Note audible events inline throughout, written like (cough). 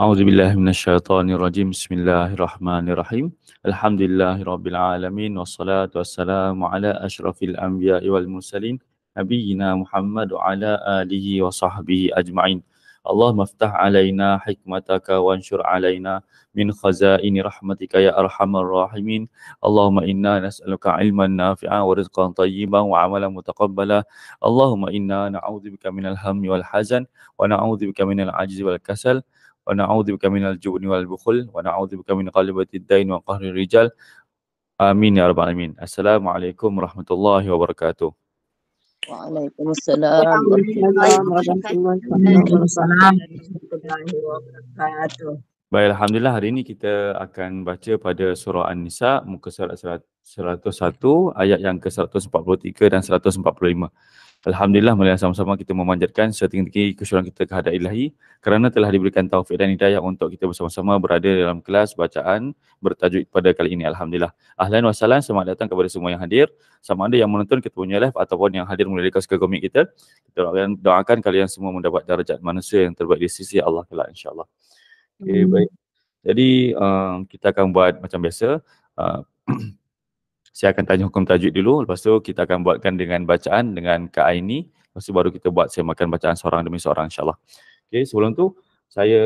أعوذ بالله من الشيطان الرجيم بسم الله الرحمن الرحيم الحمد لله رب العالمين والصلاة والسلام على أشرف الأنبياء والمرسلين نبينا محمد وعلى آله وصحبه أجمعين اللهم افتح علينا حكمتك وانشر علينا من خزائن رحمتك يا أرحم الراحمين اللهم إنا نسألك علما نافعا ورزقا طيبا وعملا متقبلا اللهم إنا نعوذ بك من الهم والحزن ونعوذ بك من العجز والكسل wa na'udzubika minal jubni wal bukhl wa na'udzubika min qalbati ad-dain wa qahri rijal amin ya rabbal alamin assalamualaikum warahmatullahi wabarakatuh Baik, Alhamdulillah hari ini kita akan baca pada surah An-Nisa muka surat 101 ayat yang ke-143 dan 145. Alhamdulillah melalui sama-sama kita memanjatkan setinggi-tinggi kesyukuran kita kehadap ilahi kerana telah diberikan taufik dan hidayah untuk kita bersama-sama berada dalam kelas bacaan bertajuk pada kali ini. Alhamdulillah. Ahlan wa salam, selamat datang kepada semua yang hadir. Sama ada yang menonton kita punya live ataupun yang hadir melalui kelas kegomik kita. Kita doakan, doakan kalian semua mendapat darjat manusia yang terbaik di sisi Allah kelak insyaAllah. Okay, baik. Jadi um, kita akan buat macam biasa. Uh, (clears throat) saya akan tanya hukum tajwid dulu lepas tu kita akan buatkan dengan bacaan dengan Kak Aini lepas tu baru kita buat saya makan bacaan seorang demi seorang insyaAllah Okay sebelum tu saya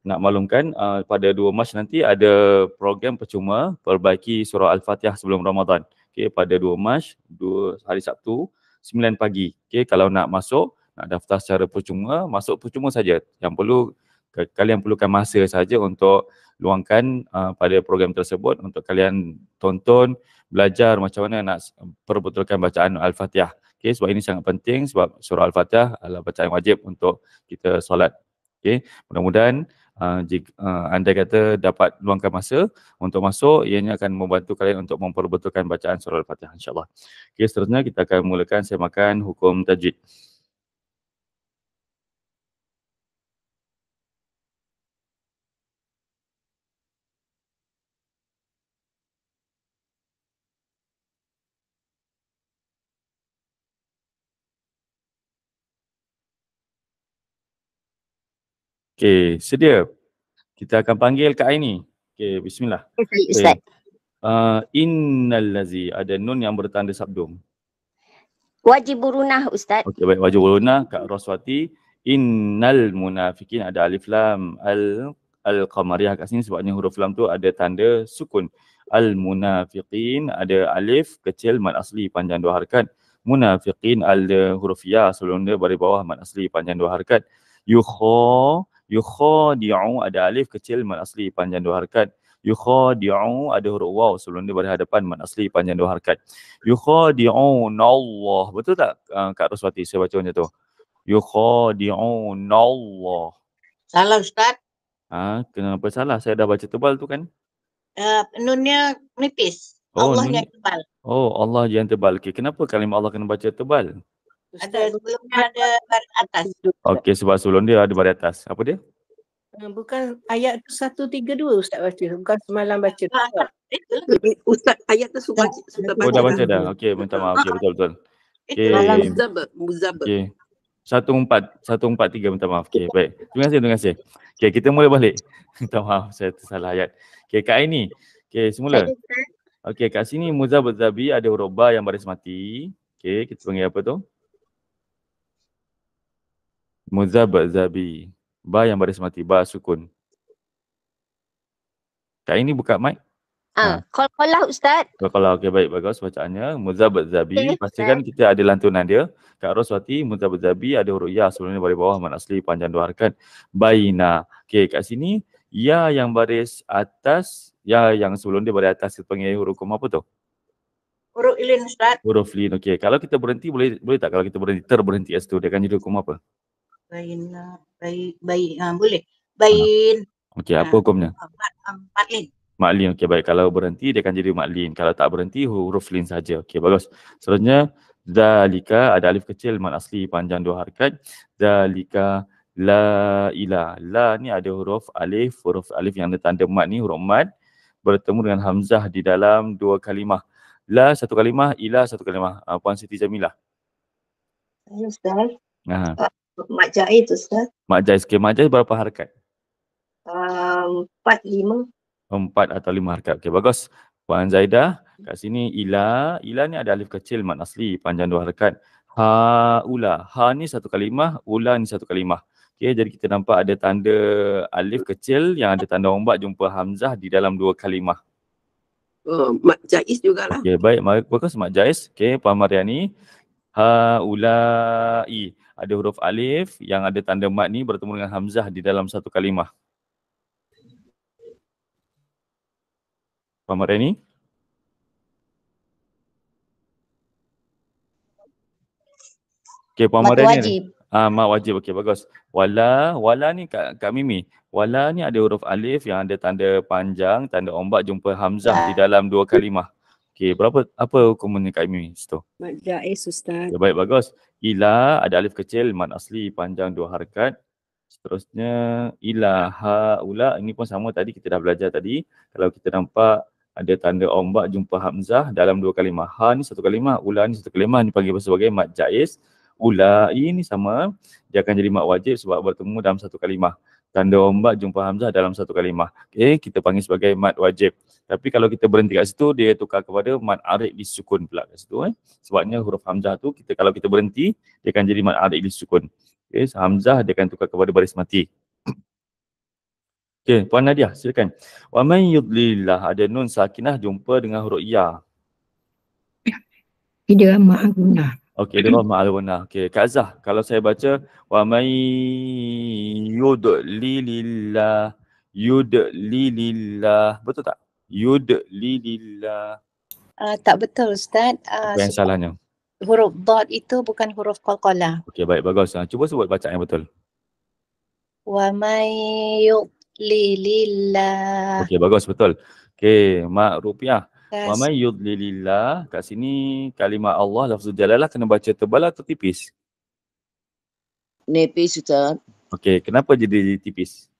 nak maklumkan uh, pada 2 Mac nanti ada program percuma perbaiki surah Al-Fatihah sebelum Ramadan Okay pada 2 Mac 2 hari Sabtu 9 pagi Okay kalau nak masuk nak daftar secara percuma masuk percuma saja yang perlu kalian perlukan masa saja untuk luangkan uh, pada program tersebut untuk kalian tonton belajar macam mana nak perbetulkan bacaan al-Fatihah. Okey sebab ini sangat penting sebab surah al-Fatihah adalah bacaan wajib untuk kita solat. Okey mudah-mudahan uh, jika, uh, anda kata dapat luangkan masa untuk masuk ianya akan membantu kalian untuk memperbetulkan bacaan surah al-Fatihah insya-Allah. Okey seterusnya kita akan mulakan semakan hukum tajwid. Okey, sedia. Kita akan panggil Kak Aini. Okey, bismillah. Okey, Ustaz. Uh, innalazi ada nun yang bertanda sabdum. Wajib burunah Ustaz. Okey, baik. Wajib burunah Kak Roswati. Innal munafikin ada alif lam al al qamariyah kat sini sebabnya huruf lam tu ada tanda sukun. Al munafikin ada alif kecil mad asli panjang dua harkat. Munafikin ada huruf ya sebelum dia bari bawah mad asli panjang dua harakat. Yukhu yukhadi'u ada alif kecil man asli panjang dua harakat yukhadi'u ada huruf waw sebelum dia berhadapan man asli panjang dua harakat yukhadi'un Allah betul tak eh, Kak Roswati saya baca macam tu yukhadi'un Allah salah ustaz ha kenapa salah saya dah baca tebal tu kan penunya eh, uh, nipis Oh, Allah yang tebal. Oh, Allah yang tebal. Okay. Kenapa kalimah Allah kena baca tebal? Ustaz. Sebelum dia ada baris atas. Okey sebab sebelum dia ada baris atas. Apa dia? Eh, bukan ayat tu satu tiga dua Ustaz baca. Bukan semalam baca. Ah, ah, ah, lah. Ustaz ayat tu sudah baca. Sudah baca oh dah baca kan? dah. Okey minta maaf. Okey, betul betul. Okay. Lah. Okay. Satu empat. Satu empat tiga minta maaf. Okey. baik. Terima kasih. Terima kasih. Okay kita mula balik. (laughs) minta maaf saya tersalah ayat. Okay Kak Aini. Okay semula. Okey, kat sini muzabat Zabi ada huruf ba yang baris mati. Okey, kita panggil apa tu? Muzabat Zabi. Ba yang baris mati. Ba sukun. Kak ini buka mic. Ah, uh, lah Ustaz. Kalau kalau lah. okey baik bagus bacaannya Muzabat Zabi. Pastikan kita ada lantunan dia. Kak Roswati Muzabat Zabi ada huruf ya sebenarnya baris bawah mana asli panjang dua harakan. Baina. Okey kat sini ya yang baris atas ya yang sebelum dia baris atas kita panggil huruf koma apa tu? Huruf lin Ustaz. Huruf lin. Okey. Kalau kita berhenti boleh boleh tak kalau kita berhenti terberhenti as tu dia akan jadi koma apa? Uh, Bain lah, Bain ha, ah, boleh. Bain. Okey, apa ah, hukumnya? Ah, maklin. Maklin. Okey, baik. Kalau berhenti dia akan jadi maklin. Kalau tak berhenti huruf lin saja. Okey, bagus. Selanjutnya, dalika ada alif kecil mad asli panjang dua harakat. Dalika la ila. La ni ada huruf alif, huruf alif yang ada tanda mad ni huruf mad bertemu dengan hamzah di dalam dua kalimah. La satu kalimah, ila satu kalimah. Puan Siti Jamilah. Ya, Ustaz. Mak Jai tu Ustaz. Mak Jai, okay. Mak Jai berapa harkat? Ah, empat, lima. Oh, empat atau lima harkat. Okey, bagus. Puan Zaidah, kat sini Ila. Ila ni ada alif kecil, mat asli, panjang dua harkat. Ha, Ula. Ha ni satu kalimah, Ula ni satu kalimah. Okey, jadi kita nampak ada tanda alif kecil yang ada tanda ombak jumpa Hamzah di dalam dua kalimah. Oh, Mak Jais jugalah. Okey, baik. bagus Mak Jais. Okey, Puan Mariani. Haulai. Ada huruf alif yang ada tanda mat ni bertemu dengan hamzah di dalam satu kalimah. Pak Marani? Okey, Pak Marani. Mat wajib. Ah, mat wajib. Okay bagus. Wala, wala ni Kak, Kak Mimi. Wala ni ada huruf alif yang ada tanda panjang, tanda ombak jumpa hamzah ya. di dalam dua kalimah. Okey, berapa apa hukumnya Kak Amy situ? Mat jaiz eh, Ustaz. Ya, baik, bagus. Ila ada alif kecil, mat asli panjang dua harikat. Seterusnya, ila ha'ula. Ini pun sama tadi kita dah belajar tadi. Kalau kita nampak ada tanda ombak jumpa Hamzah dalam dua kalimah. Ha ni satu kalimah, ula ni satu kalimah. Ini panggil sebagai mat jaiz. Ula ini sama. Dia akan jadi mat wajib sebab bertemu dalam satu kalimah tanda ombak jumpa hamzah dalam satu kalimah. Okey, kita panggil sebagai mad wajib. Tapi kalau kita berhenti kat situ, dia tukar kepada mad arik di sukun pula kat situ. Eh. Sebabnya huruf hamzah tu, kita kalau kita berhenti, dia akan jadi mad arik di sukun. Okey, so hamzah dia akan tukar kepada baris mati. Okey, Puan Nadia, silakan. Wa man yudlillah, ada nun sakinah jumpa dengan huruf ya. Ya, tidak maha Okey, dia orang ma'aluna. Lah. Okey, Kak Zah, kalau saya baca wa may yud li lillah yud li lillah. Betul tak? Yud li lillah. Uh, ah, tak betul ustaz. Uh, yang salahnya. Huruf dot itu bukan huruf qalqalah. Okey, baik bagus. Ha, cuba sebut baca yang betul. Wa may yud li lillah. Okey, bagus betul. Okey, mak rupiah. Yes. Wa may yudlilillah. Kat sini kalimah Allah lafzul jalalah kena baca tebal atau tipis? Nipis Ustaz. Okey, kenapa jadi tipis?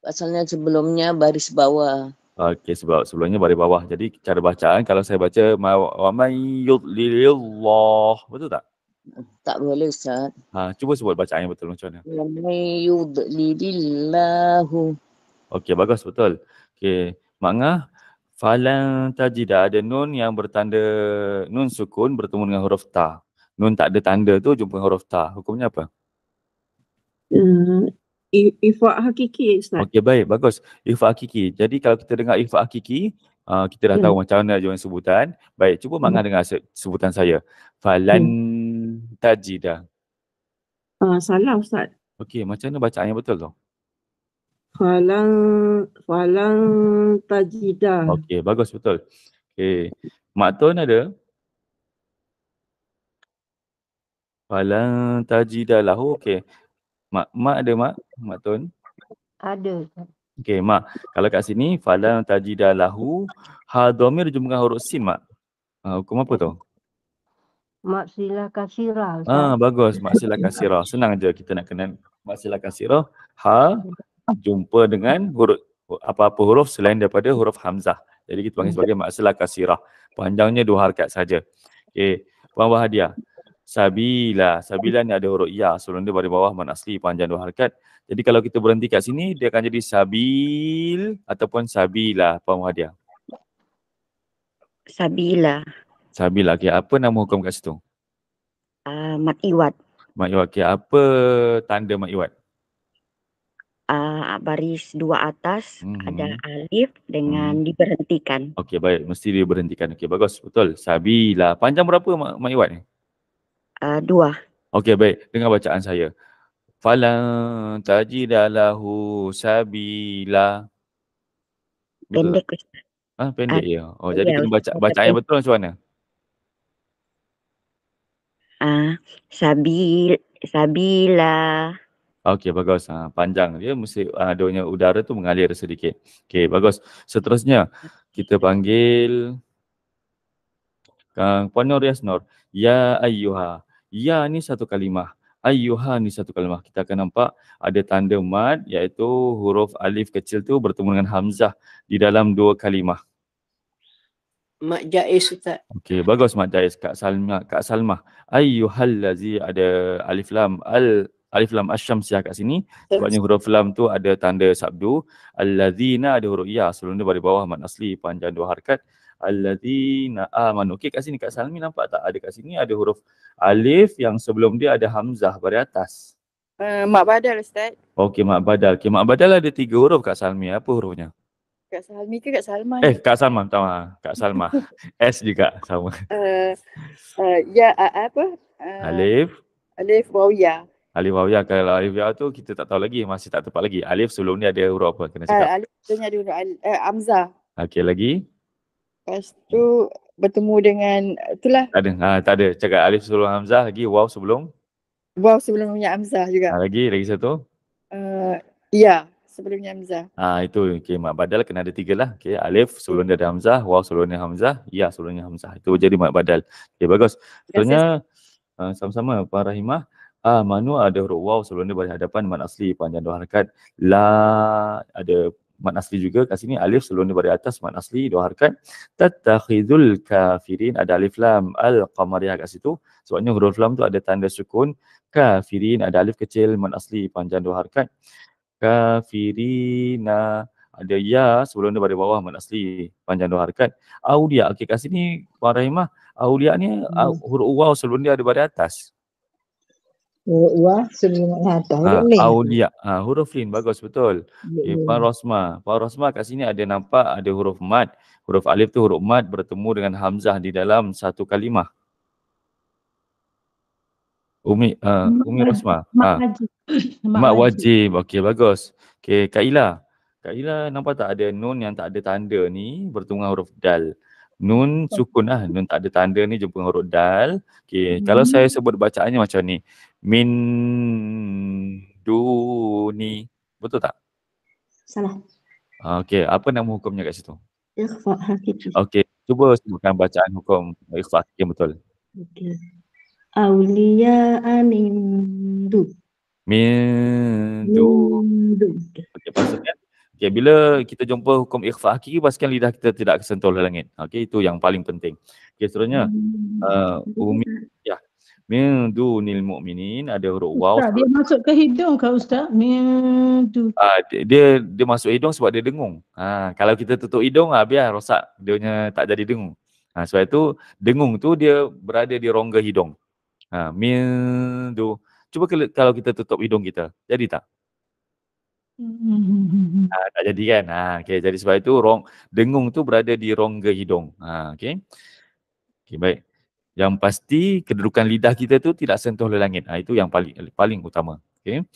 Pasalnya sebelumnya baris bawah. Okey, sebab sebelumnya baris bawah. Jadi cara bacaan kalau saya baca wa may yudlilillah. Betul tak? Tak boleh Ustaz. Ha, cuba sebut bacaan yang betul macam mana? Wa may yudlilillah. Okey, bagus betul. Okey, Mak Falan tajida ada nun yang bertanda nun sukun bertemu dengan huruf ta. Nun tak ada tanda tu jumpa dengan huruf ta. Hukumnya apa? Hmm, ifa hakiki Ustaz. Okey baik bagus. Ifa hakiki. Jadi kalau kita dengar ifa hakiki, uh, kita dah yeah. Hmm. tahu macam mana jawapan sebutan. Baik, cuba hmm. mangga dengar sebutan saya. Falan hmm. tajida. Uh, ah, salah Ustaz. Okey, macam mana bacaan betul tu? Uh, Falang falang tajida. Okey, bagus betul. Okey. Mak Maktun ada? Falang tajida lahu. Oh, okey. Mak mak ada mak? Mak Maktun? Ada. Okey, mak. Kalau kat sini falang tajida lahu, ha dhamir jumlah huruf sin mak. Ha, hukum apa tu? Maksilah kasirah. Ah, bagus. Maksilah kasirah. Senang je kita nak kenal. Maksilah kasirah. Ha jumpa dengan huruf apa-apa huruf selain daripada huruf hamzah. Jadi kita panggil hmm. sebagai maksalah kasirah. Panjangnya dua harkat saja. Okey, Puan wahadia Sabila. Sabila ni ada huruf ya sebelum dia dari bawah man asli panjang dua harkat Jadi kalau kita berhenti kat sini dia akan jadi sabil ataupun sabila Puan wahadia Sabila. Sabila. Okey, apa nama hukum kat situ? Uh, mat iwat. Mat iwat. Okey, apa tanda mat iwat? uh, baris dua atas mm-hmm. ada mhm. alif dengan mm. diberhentikan. Okey baik mesti diberhentikan. Okey bagus betul. Sabila panjang berapa Mak, Mak Iwan ni? Uh, dua. Okey baik dengar bacaan saya. Falan tajidalahu sabila. Ha, pendek. Ah ha, pendek uh, ya. Oh jadi kena baca bacaan betul macam mana? Ah uh, sabil sabila Okey bagus. Ha, panjang dia mesti adanya ah, ha, udara tu mengalir sedikit. Okey bagus. Seterusnya kita panggil Kang Puan Nur Ya ayyuha. Ya ni satu kalimah. Ayyuha ni satu kalimah. Kita akan nampak ada tanda mad iaitu huruf alif kecil tu bertemu dengan hamzah di dalam dua kalimah. Mak Jais Ustaz. Okey, bagus Mak Jais. Kak Salma. Kak Salma. Salmah. Ayyuhallazi ada alif lam. Al alif lam asyam siah kat sini sebabnya huruf lam tu ada tanda sabdu al allazina ada huruf ya sebelum tu dari bawah mat asli panjang dua harkat al allazina amanu okey kat sini kat salmi nampak tak ada kat sini ada huruf alif yang sebelum dia ada hamzah bari atas uh, mak badal ustaz okey mak badal okey mak badal ada tiga huruf kat salmi apa hurufnya Kak Salmi ke Kak Salma? Eh, Kak Salma, minta Kak Salma. (laughs) S juga sama. Uh, uh, ya, uh, apa? Uh, Alif. Alif, wow, ya. Alif ya kalau Alif Wawiyah tu kita tak tahu lagi masih tak tepat lagi Alif sebelum ni ada huruf apa kena cakap uh, Alif sebelumnya ada huruf al- uh, eh, Amzah Okey lagi Lepas tu bertemu dengan itulah Tak ada, ha, tak ada cakap Alif sebelum Amzah lagi Waw sebelum Waw sebelumnya Amzah juga ha, Lagi, lagi satu uh, Ya sebelumnya Hamzah. Ha, itu okay, Mak Badal kena ada tiga lah. Okay, Alif sebelum dia ada Hamzah, Waw sebelum dia Hamzah, Ya sebelum dia Hamzah. Itu jadi Mak Badal. Okay, bagus. Sebenarnya uh, sama-sama Puan Rahimah. Ah, manu ada huruf waw sebelum dia baris hadapan mat asli panjang dua harakat la ada mat asli juga kat sini alif sebelum dia baris atas mat asli dua harakat tatakhidul kafirin ada alif lam al qamariyah kat situ sebabnya huruf lam tu ada tanda sukun kafirin ada alif kecil mat asli panjang dua harakat kafirina ada ya sebelum dia baris bawah mat asli panjang dua harakat audia okey kat sini warahimah Aulia ni hmm. huruf waw sebelum dia ada baris atas. Wah, sebelum nak datang. Ha, ah, ni. Aulia. Ha, ah, huruf lin bagus betul. Ya, okay, Pak Rosma. Pak Rosma kat sini ada nampak ada huruf mad. Huruf alif tu huruf mad bertemu dengan hamzah di dalam satu kalimah. Umi, uh, Umi Rosma. Mat ha. wajib. Mat wajib. Okey, bagus. Okey, Kak Ila. Kak Ila nampak tak ada nun yang tak ada tanda ni bertemu dengan huruf dal. Nun sukun lah. Nun tak ada tanda ni jumpa huruf dal. Okey, hmm. kalau saya sebut bacaannya macam ni min duni. Betul tak? Salah. Okey, apa nama hukumnya kat situ? Ikhfa hakiki. Okey, cuba sebutkan bacaan hukum ikhfa hakiki betul. Okey. Aulia amin du. Mindu. Mindu. Okey, maksudnya Okay, bila kita jumpa hukum ikhfa hakiki pastikan lidah kita tidak kesentuh langit. Okey, itu yang paling penting. Okey, seterusnya hmm. uh, umi min dunil mukminin ada huruf ustaz, waw. Dia masuk ke hidung ke ustaz? Min tu. Ah uh, dia, dia dia masuk hidung sebab dia dengung. Ha uh, kalau kita tutup hidung ah uh, biar rosak dia punya tak jadi dengung. Ha uh, sebab itu dengung tu dia berada di rongga hidung. Ha uh, min tu. Cuba ke, kalau kita tutup hidung kita. Jadi tak? Ha, tak jadi kan? Ha, ah, okay. Jadi sebab itu rong, dengung tu berada di rongga hidung. Ha, ah, okay. okay. baik yang pasti kedudukan lidah kita tu tidak sentuh lelangit. Ha, itu yang paling paling utama. Okey.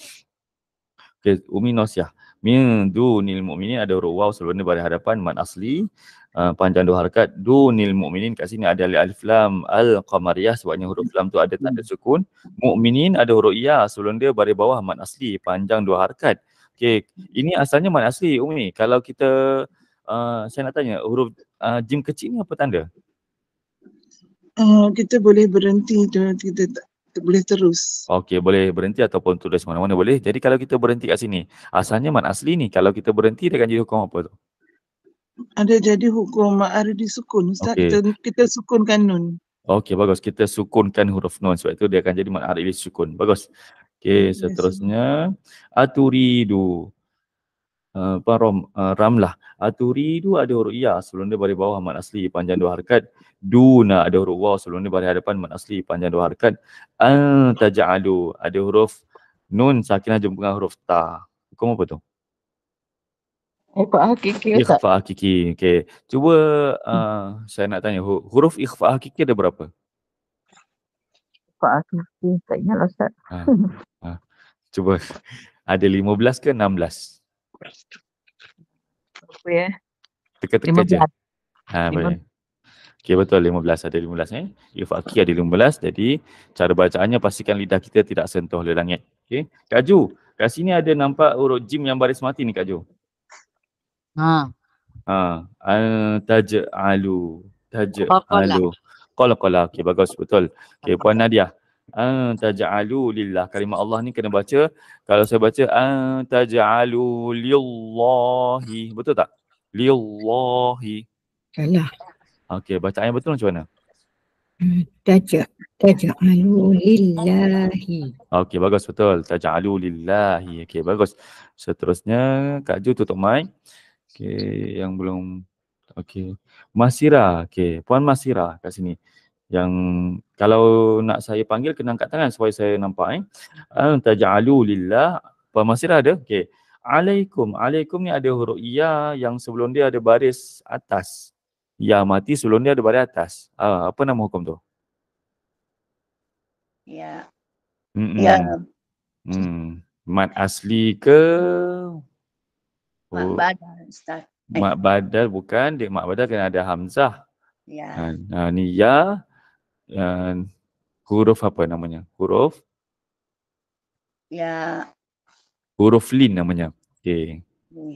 Okey, Umi Nosyah. Min dunil mu'minin ada huruf waw sebenarnya pada hadapan mat asli. Uh, panjang dua harakat. Dunil mu'minin kat sini ada alif lam al-qamariyah sebabnya huruf lam tu ada tanda sukun. Mu'minin ada huruf ya sebelum dia baris bawah mat asli. Panjang dua harakat. Okey, ini asalnya mat asli Umi. Kalau kita, uh, saya nak tanya huruf uh, jim kecil ni apa tanda? Eh, kita boleh berhenti nanti kita tak boleh terus. Okey, boleh berhenti ataupun terus mana-mana boleh. Jadi kalau kita berhenti kat sini, asalnya mat asli ni kalau kita berhenti dia akan jadi hukum apa tu? Ada jadi hukum ada di sukun Okay. Kita, kita sukunkan nun. Okey, bagus. Kita sukunkan huruf nun sebab itu dia akan jadi mat arid sukun. Bagus. Okey, seterusnya aturidu. Eh, parom uh, eh, ramlah aturidu ada huruf ya sebelum dia dari bawah mad asli panjang dua harakat duna ada huruf waw sebelum dia dari hadapan mad asli panjang dua harakat al taj'alu ada huruf nun sakinah jumpa dengan huruf ta hukum apa tu eh, Ikhfa hakiki Ikhfa hakiki. Okey. Cuba uh, saya nak tanya huruf ikhfa hakiki ada berapa? Pak hakiki tak ingat lah, Ustaz. Ha. ha. Cuba ada 15 ke belas? Apa ya? Teka-teka je. Ha, boleh. Okey betul 15 ada 15 eh. Yufaki ada belas. jadi cara bacaannya pastikan lidah kita tidak sentuh le langit. Okey. Kak Ju, kat sini ada nampak huruf jim yang baris mati ni Kak Ju. Ha. Ha, al taj'alu. Taj'alu. Qala qala. Okey bagus betul. Okey Puan Nadia antaja'alu lillah kalimah Allah ni kena baca kalau saya baca antaja'alu lillahi betul tak lillahi salah okey bacaan yang betul macam mana taja'alu lillahi okey bagus betul taja'alu lillahi okey bagus seterusnya kak ju tutup mic okey yang belum okey masira okey puan masira kat sini yang kalau nak saya panggil kena angkat tangan supaya saya nampak eh antaja'alu lillah masih ada okey alaikum alaikum ni ada huruf ya yang sebelum dia ada baris atas ya mati sebelum dia ada baris atas uh, apa nama hukum tu ya Mm-mm. ya hmm mat asli ke mat oh. badal ustaz eh. mat badal bukan dia mat badal kena ada hamzah ya ha, ha ni ya uh, huruf apa namanya? Huruf? Ya. Huruf lin namanya. Okey.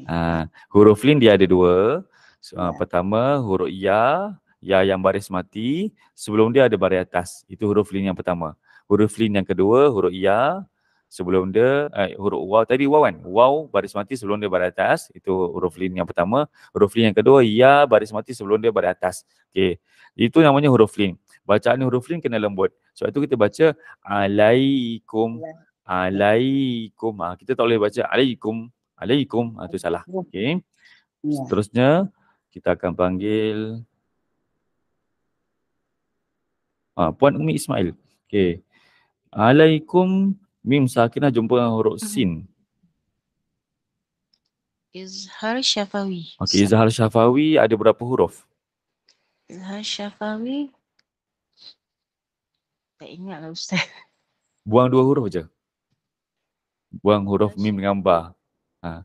Uh, huruf lin dia ada dua. So, uh, Pertama huruf ya, ya yang baris mati. Sebelum dia ada baris atas. Itu huruf lin yang pertama. Huruf lin yang kedua huruf ya. Sebelum dia, eh, huruf waw tadi waw kan? Waw baris mati sebelum dia baris atas. Itu huruf lin yang pertama. Huruf lin yang kedua, ya baris mati sebelum dia baris atas. Okey. Itu namanya huruf lin bacaan huruf lin kena lembut. Sebab itu kita baca alaikum alaikum. Ha, kita tak boleh baca alaikum alaikum. Ha, ah, itu salah. Okey. Ya. Seterusnya kita akan panggil ha, Puan Umi Ismail. Okey. Alaikum mim sakinah jumpa huruf hmm. sin. Izhar Syafawi. Okey, Izhar Syafawi ada berapa huruf? Izhar Syafawi tak ingat lah Ustaz. (laughs) Buang dua huruf je. Buang huruf Ustaz. mim dengan ba. Ha.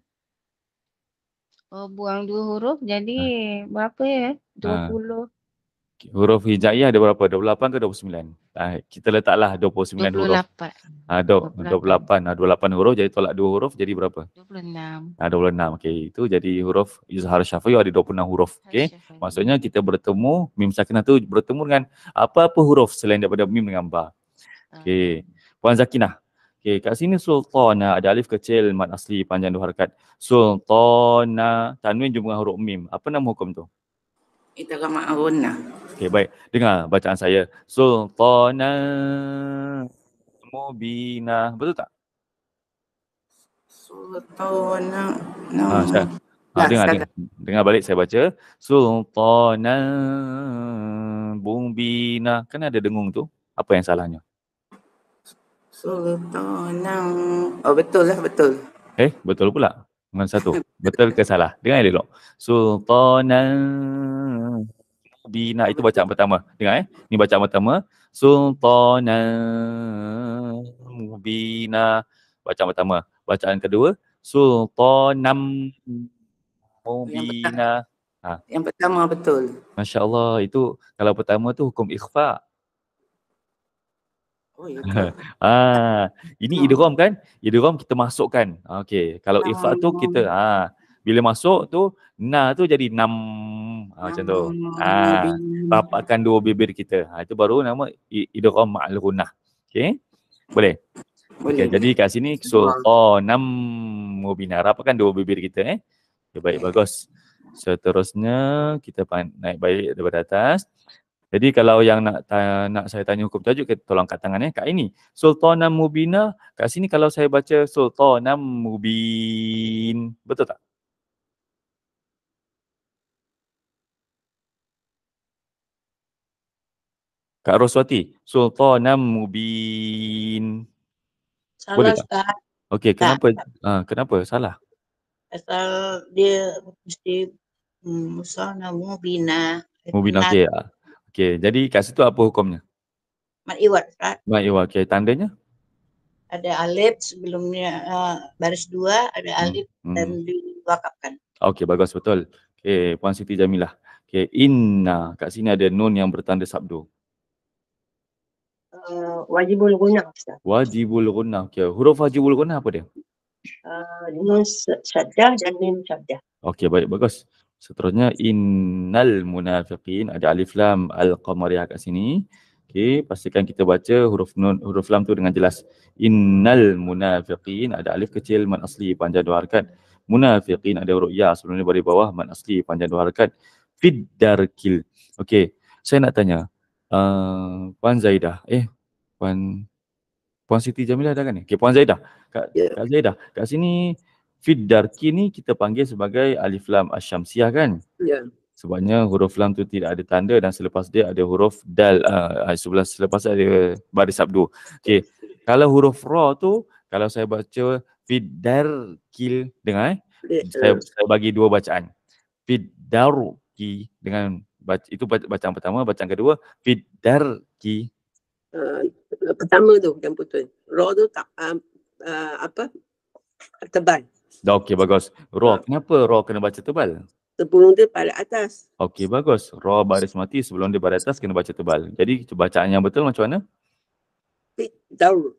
Oh, buang dua huruf. Jadi ha. berapa ya? Ha. Dua puluh huruf hijaiyah ada berapa? 28 ke 29? Ha, kita letaklah 29 huruf. 28. Ha, do, 28. 28. Ha, 28 huruf jadi tolak 2 huruf jadi berapa? 26. Ha, 26. Okey, itu jadi huruf Izhar Syafi'i ada 26 huruf. Okey. Maksudnya kita bertemu mim sakinah tu bertemu dengan apa-apa huruf selain daripada mim dengan ba. Okey. Puan Zakinah. Okey, kat sini sultana ada alif kecil mad asli panjang dua harakat. Sultana tanwin jumlah huruf mim. Apa nama hukum tu? itaramaunna. Okey baik. Dengar bacaan saya. Sultana mubina. Betul tak? Sultana. No. Ha, ha tak, dengar, dengar dengar balik saya baca. Sultana bumbina. Kan ada dengung tu. Apa yang salahnya? Sultana. Oh betul lah betul. Eh betul pula. Dengan satu. betul ke salah? Dengar elok. Sultana bina itu bacaan pertama. Dengar eh. Ini bacaan pertama. Sultanan mubina. Bacaan pertama. Bacaan kedua. Sultanam mubina. Yang, ha. yang pertama betul. Masya Allah itu kalau pertama tu hukum ikhfa. Oh, ya. ah, (laughs) ini idrom kan? Idrom kita masukkan. Okey, kalau ikhfa tu kita ah, ha bila masuk tu na tu jadi enam ha, ah, macam tu ha bapakkan dua bibir kita ha, itu baru nama idgham ma'al gunnah okey boleh boleh okay, jadi kat sini sultanam mubina rapatkan dua bibir kita eh okay, ya, baik okay. bagus seterusnya kita naik balik daripada atas jadi kalau yang nak ta- nak saya tanya hukum tajuk tolong kat tangan eh kat ini sultanam mubina kat sini kalau saya baca sultanam mubin betul tak Kak Roswati, Sultanam Mubin. Salah Boleh tak? Ustaz. Okey, kenapa? Ha, kenapa salah? Asal dia mesti Musana hmm, Mubina. Lah. Mubina, okey. Ya. Okey, jadi kat situ apa hukumnya? Mat Iwat, Ustaz. Mat Iwat, okey. Tandanya? Ada alif sebelumnya, uh, baris dua ada hmm, alif hmm. dan diwakafkan. Okey, bagus betul. Okey, Puan Siti Jamilah. Okey, inna kat sini ada nun yang bertanda sabdu uh, wajibul gunah Ustaz. Wajibul gunah. Okay. Huruf wajibul gunah apa dia? Uh, nun syaddah dan nun syaddah. Okey baik bagus. Seterusnya innal munafiqin ada alif lam al-qamariyah kat sini. Okey, pastikan kita baca huruf nun, huruf lam tu dengan jelas. Innal munafiqin ada alif kecil man asli panjang dua harakat. Munafiqin ada huruf ya sebelum ni bawah man asli panjang dua harakat. Fid darkil. Okey, saya nak tanya uh, Puan Zaidah. Eh, Puan Puan Siti Jamilah dah kan ni? Okay, Puan Zaidah. Kak, yeah. Kak Zaidah, kat sini Fiddarki ni kita panggil sebagai Alif Lam Asyamsiah kan? Ya. Yeah. Sebabnya huruf lam tu tidak ada tanda dan selepas dia ada huruf dal uh, sebelah selepas ada baris sabdu. Okey. Kalau huruf ra tu kalau saya baca fidarkil dengan eh? yeah. saya, ya. saya bagi dua bacaan. Fidarki dengan Baca, itu bacaan pertama. Bacaan kedua, Fidarki. Uh, eh, pertama tu, yang putus. Ro tu tak, uh, apa, tebal. Dah okey, bagus. Ro, uh. Ah. kenapa Ro kena baca tebal? Sebelum dia pada atas. Okey, bagus. Ro baris mati sebelum dia pada atas kena baca tebal. Jadi, bacaan yang betul macam mana? Fidarki.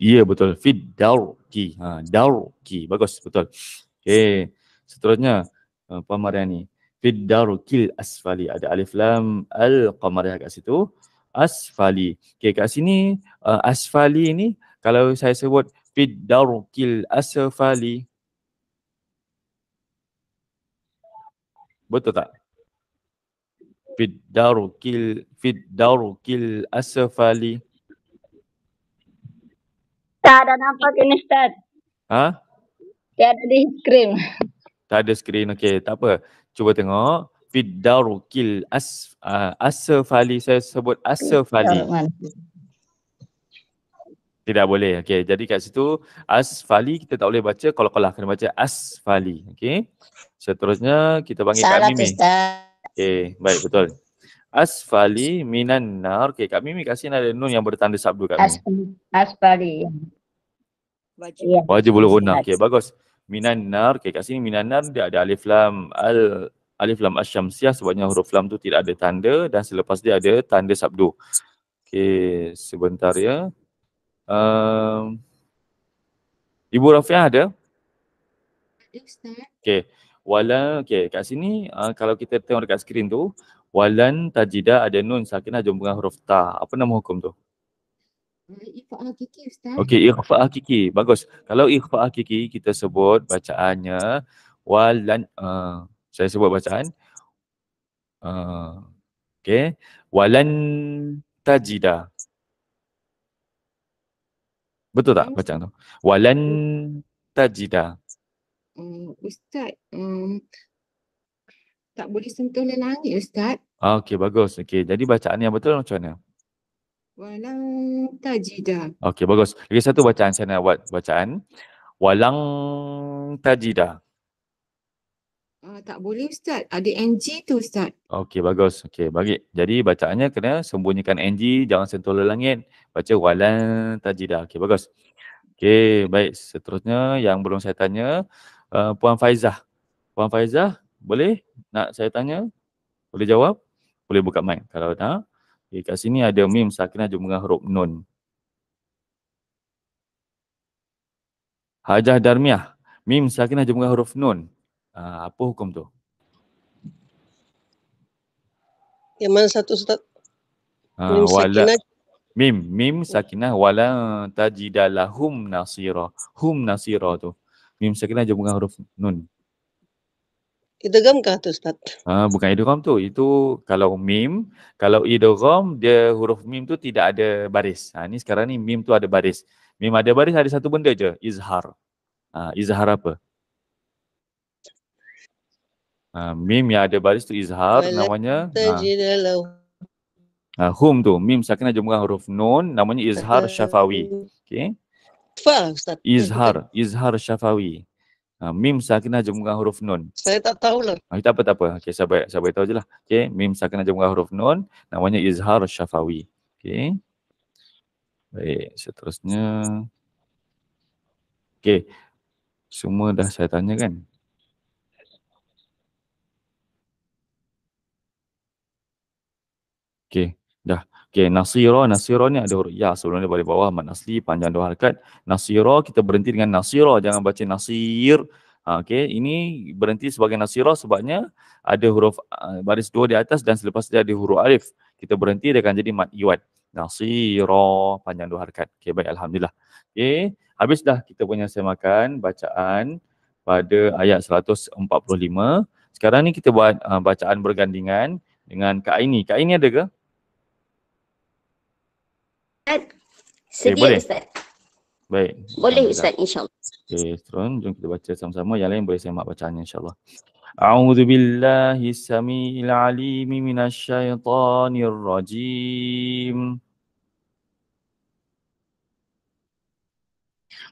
Ya yeah, betul. Fid daur Ha, daur Bagus. Betul. Okay. Seterusnya. Uh, Puan Mariani. Fiddarukil Asfali. Ada alif lam al-qamariah kat situ. Asfali. Okay kat sini uh, Asfali ni kalau saya sebut Fiddarukil Asfali. Betul tak? Fiddarukil Fiddarukil Asfali. Tak ada nampak ini Ustaz. Ha? ada di skrin. Tak ada skrin. okay tak apa cuba tengok fidarukil as uh, asfali saya sebut asfali tidak boleh okey jadi kat situ asfali kita tak boleh baca kalau kalah kena baca asfali okey seterusnya kita panggil Salah Kak Mimi okey baik betul asfali minan nar okey Kak Mimi kasih ada nun yang bertanda sabdu kat Mimi. asfali wajib ya. wajib boleh guna okey bagus minan nar okay, kat sini minan nar dia ada alif lam al alif lam asyamsiah sebabnya huruf lam tu tidak ada tanda dan selepas dia ada tanda sabdu okey sebentar ya um, ibu rafiah ada okey wala okey kat sini uh, kalau kita tengok dekat skrin tu walan tajida ada nun sakinah jumpa huruf ta apa nama hukum tu Eh, okey, ikhfa hakiki. Bagus. Kalau ikhfa hakiki kita sebut bacaannya walan, uh, eh, saya sebut bacaan. Uh, okey. Walan tajida. Betul tak bacaan tu? Walan tajida. Uh, ustaz, um, tak boleh sentuh lelangit ustaz. Ah, okey, bagus. Okey, jadi bacaan yang betul macam mana? Walang tajida. Okey, bagus. Lagi satu bacaan saya nak buat bacaan. Walang tajida. Uh, ah, tak boleh Ustaz. Ada NG tu Ustaz. Okey, bagus. Okey, bagi. Jadi bacaannya kena sembunyikan NG. Jangan sentuh lelangit. Baca walang tajida. Okey, bagus. Okey, baik. Seterusnya yang belum saya tanya. Uh, Puan Faizah. Puan Faizah, boleh nak saya tanya? Boleh jawab? Boleh buka mic kalau nak. Okay, kat sini ada mim sakinah jumpa dengan huruf nun. Hajah darmiah. Mim sakinah jumpa dengan huruf nun. Uh, apa hukum tu? Yang mana satu Ustaz? Uh, ah, mim wala, sakinah. Mim, mim sakinah wala tajidalahum nasira. Hum nasira tu. Mim sakinah jumpa dengan huruf nun. Idgham ke tu Ustaz? Ha, bukan idgham tu. Itu kalau mim. Kalau idgham, dia huruf mim tu tidak ada baris. Ha, ni sekarang ni mim tu ada baris. Mim ada baris, ada satu benda je. Izhar. Ha, izhar apa? Ha, mim yang ada baris tu izhar Walak namanya ha. ha. hum tu mim sakinah jumlah huruf nun namanya izhar syafawi okey fa lah, ustaz izhar izhar syafawi Uh, mim sakina jumlah huruf nun. Saya tak tahulah. Uh, ah, tak apa, tak apa. Okey, saya baik, saya tahu je lah. Okey, mim sakina jumlah huruf nun. Namanya Izhar Syafawi. Okey. Baik, seterusnya. Okey. Semua dah saya tanya kan? Okey, dah. Okay, Nasirah. Nasirah ni ada huruf Ya sebelum dia balik bawah. Ahmad Nasli, panjang dua harikat. Nasirah, kita berhenti dengan Nasirah. Jangan baca Nasir. Ha, Okey, ini berhenti sebagai Nasirah sebabnya ada huruf ha, baris dua di atas dan selepas dia ada huruf Alif. Kita berhenti, dia akan jadi Mat Iwat. Nasirah, panjang dua harikat. Okey, baik. Alhamdulillah. okay habis dah kita punya semakan bacaan pada ayat 145. Sekarang ni kita buat uh, bacaan bergandingan dengan Kak Aini. Kak Aini ada ke? Sedia okay, boleh. Ustaz. Baik. Boleh Ustaz insyaAllah. Okay, seterusnya jom kita baca sama-sama. Yang lain boleh saya mak bacaannya insyaAllah. A'udhu billahi sami'il alimi minasyaitanir rajim.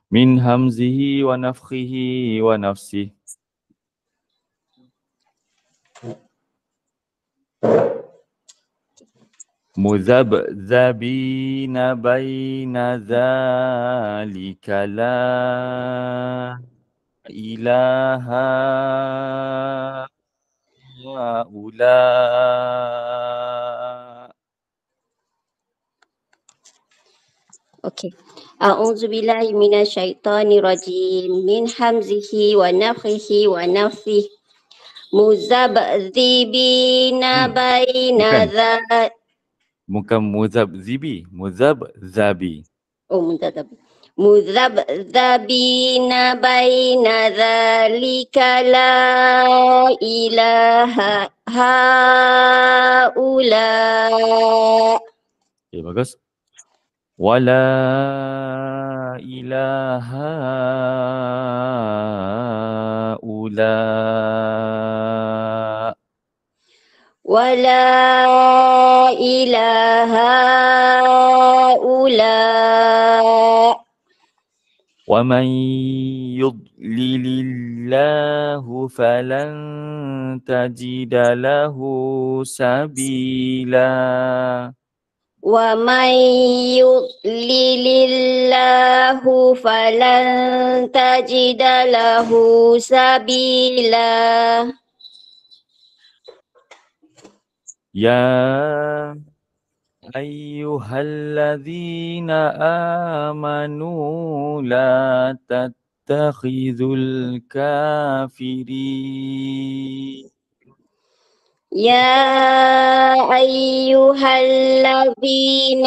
من همزه ونفخه ونفسه مذبذبين بين ذلك لا إله هؤلاء Okay. A'udzu billahi minasyaitonir rajim min hamzihi wa nafthihi wa nafthi muzabdzibina baina dzalika bukan muzab zibi muzab zabi oh muzab zabi muzab zabi na baina zalika la ilaha haula okay, eh, bagus wala ilaha ula ولا إلى هؤلاء ومن يضلل الله فلن تجد له سبيلا ومن يضلل الله فلن تجد له سبيلا يا أيها الذين آمنوا لا تتخذوا الكافرين يا أيها الذين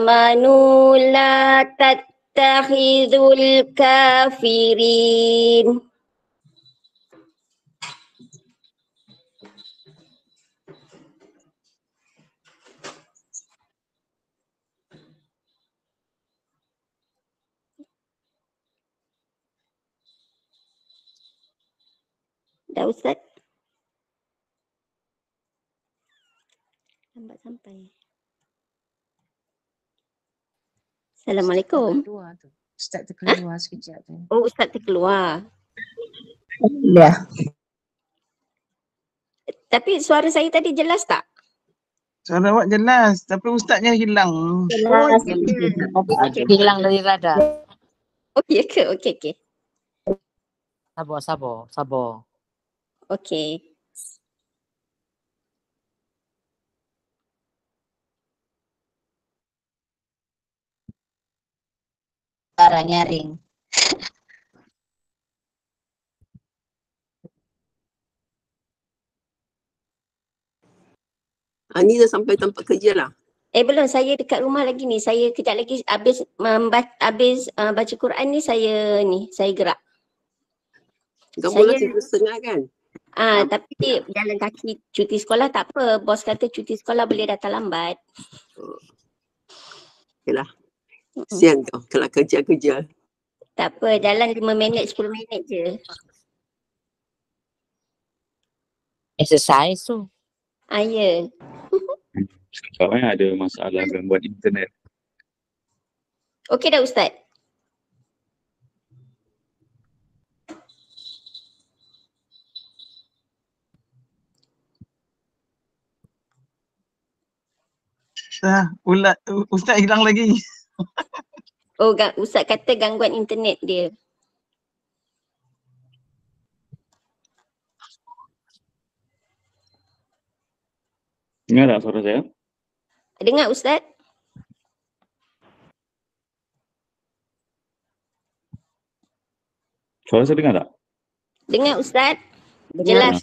آمنوا لا تتخذوا الكافرين Dah Ustaz? Lambat sampai. Assalamualaikum. Ustaz terkeluar, tu. Ustaz terkeluar ha? sekejap tu. Oh Ustaz terkeluar. Ya. Tapi suara saya tadi jelas tak? Suara awak jelas tapi ustaznya hilang. Jelas. Oh, ya okay. Hilang dari radar. Oh iya ke? Okey okey. Sabar sabar sabar. Okay. Suara nyaring. Ani ah, dah sampai tempat kerja lah. Eh belum, saya dekat rumah lagi ni. Saya kejap lagi habis habis uh, baca Quran ni saya ni, saya gerak. Gambar saya... lah tiga setengah kan? Ah, tapi jalan kaki cuti sekolah tak apa. Bos kata cuti sekolah boleh datang lambat. Yalah. Sian kau kalau kerja-kerja. Tak apa, jalan 5 minit, 10 minit je. Exercise tu. Ah, ya. Sekarang ada masalah gangguan internet. Okey dah Ustaz. Ah, ustaz, Ustaz hilang lagi. oh, gang, Ustaz kata gangguan internet dia. Dengar tak suara saya? Dengar Ustaz. Suara saya dengar tak? Dengar Ustaz. Dengar. Jelas.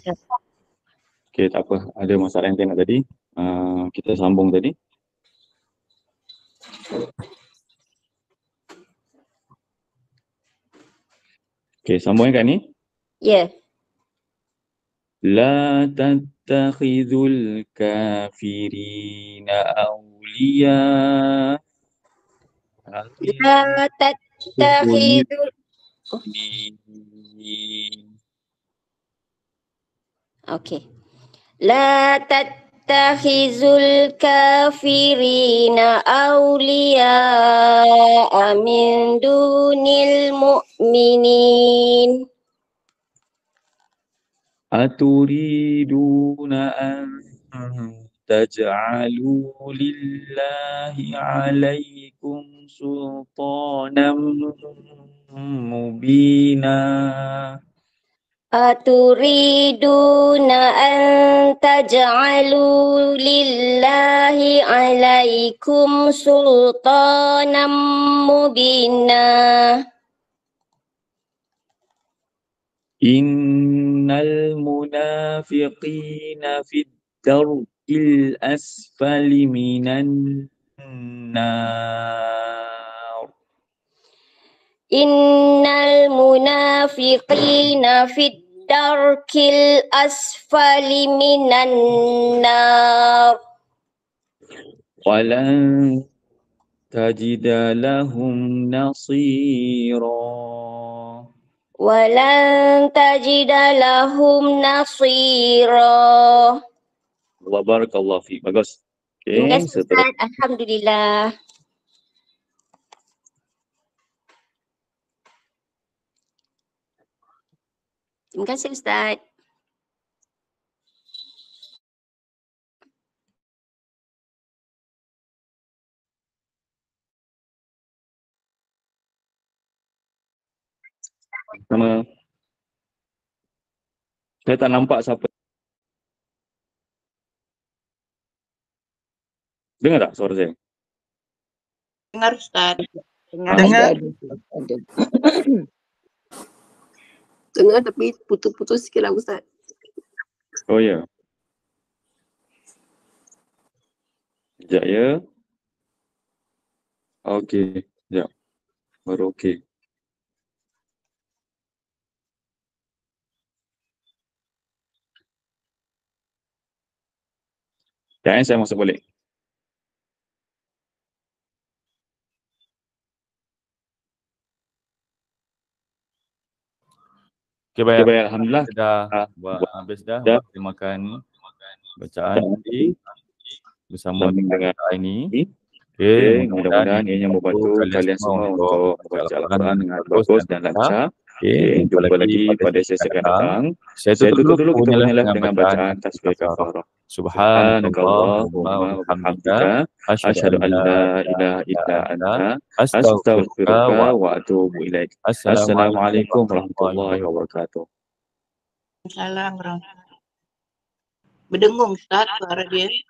Okey, tak apa. Ada masalah yang tengok tadi. Uh, kita sambung tadi. Okay, sambung kan ni? Ya. Yeah. La tattakhidhul kafirina awliya. La tattakhidhul Okay. La tattakhidhul tattakhizul kafirina awliya amin dunil mu'minin aturiduna an taj'alu lillahi 'alaykum sultanan mubinan أتريدون أن تجعلوا لله عليكم سلطانا مبينا إن المنافقين في الدرك الأسفل من النار إن المنافقين في الدرك الأسفل من النار ولن تجد لهم نصيرا ولن تجد لهم نصيرا وبارك الله فيك bagus okay, Alhamdulillah Terima kasih Ustaz. Sama. Saya tak nampak siapa. Dengar tak suara saya? Dengar Ustaz. Dengar. Dengar. Dengar tengah tapi putus-putus sikit lah Ustaz. Oh ya. Sekejap ya. Okey, sekejap. Baru okey. Sekejap eh, saya masuk balik. Okey baik. Okay, Alhamdulillah. Kita dah ah, buat, buat habis dah. dah. Kita makan bacaan nanti bersama Sambing dengan hari ini. Okey, okay, mudah-mudahan ini yang membantu kalian semua untuk baca Al-Quran dengan bagus dan lancar. Okey, jumpa lagi, lagi pada sesi sekarang. Saya tutup, saya tutup dulu kita mulai dengan bacaan tasbih kafarah. Subhanallah wa bihamdika asyhadu an la ilaha illa anta astaghfiruka wa atubu ilaik. Assalamualaikum warahmatullahi wabarakatuh. Assalamualaikum. Berdengung Ustaz suara dia.